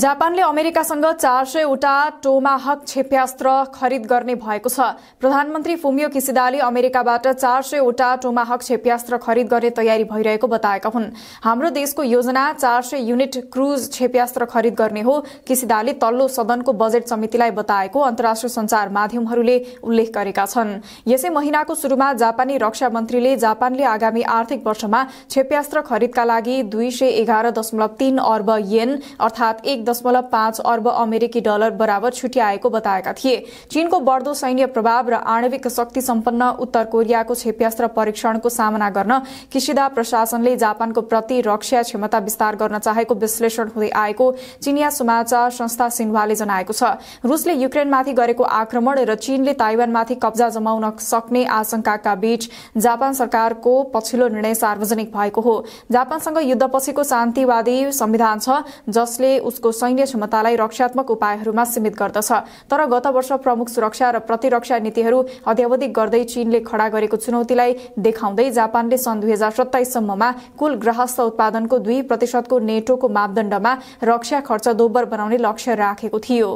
जापानले अमेरिकासँग चार सयवटा टोमाहक क्षेप्यास्त्र खरिद गर्ने भएको छ प्रधानमन्त्री फुमियो किसिदाले अमेरिकाबाट चार सयवटा टोमाहक क्षेप्यास्त्र खरिद गर्ने तयारी भइरहेको बताएका हुन् हाम्रो देशको योजना चार सय युनिट क्रूज क्षेप्यास्त्र खरिद गर्ने हो किसिदाले तल्लो सदनको बजेट समितिलाई बताएको अन्तर्राष्ट्रिय संचार माध्यमहरूले उल्लेख गरेका छन् यसै महिनाको शुरूमा जापानी रक्षा मन्त्रीले जापानले आगामी आर्थिक वर्षमा क्षेप्यास्त्र खरिदका लागि दुई सय एघार दशमलव तीन अर्ब येन अर्थात एक एक दशमलव पाँच अर्ब अमेरिकी डलर बराबर छुट्याएको बताएका थिए चीनको बढ्दो सैन्य प्रभाव र आणविक शक्ति सम्पन्न उत्तर कोरियाको क्षेप्यास्त्र परीक्षणको सामना गर्न किसिदा प्रशासनले जापानको प्रति रक्षा क्षमता विस्तार गर्न चाहेको विश्लेषण हुँदै आएको चिनिया समाचार संस्था सिन्वाले जनाएको छ रूसले युक्रेनमाथि गरेको आक्रमण र चीनले ताइवानमाथि कब्जा जमाउन सक्ने आशंकाका बीच जापान सरकारको पछिल्लो निर्णय सार्वजनिक भएको हो जापानसँग युद्धपछिको शान्तिवादी संविधान छ जसले उसको सैन्य क्षमतालाई रक्षात्मक उपायहरूमा सीमित गर्दछ तर गत वर्ष प्रमुख सुरक्षा र प्रतिरक्षा नीतिहरू अध्यावधिक गर्दै चीनले खडा गरेको चुनौतीलाई देखाउँदै जापानले सन् दुई हजार सत्ताइससम्ममा कुल ग्राहस्थ उत्पादनको दुई प्रतिशतको नेटोको मापदण्डमा रक्षा खर्च दोब्बर बनाउने लक्ष्य राखेको थियो